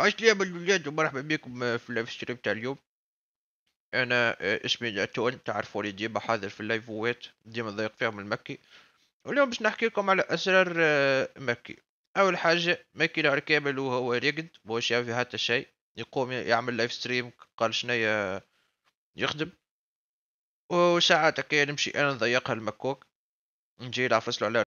عايش ليا الولاد ومرحبا بكم آه، في اللايف ستريم تاع اليوم انا آه، اسمي ناتون تعرفوا لي ديما حاضر في اللايفوات ديما ضيق فيهم المكي واليوم باش نحكي لكم على اسرار آه، مكي اول حاجه مكي نهار كامل وهو رقد مو يعرف حتى شيء يقوم يعمل لايف ستريم قال شنيا يخدم وساعات كي نمشي انا نضيقها المكوك نجي نعفسلو على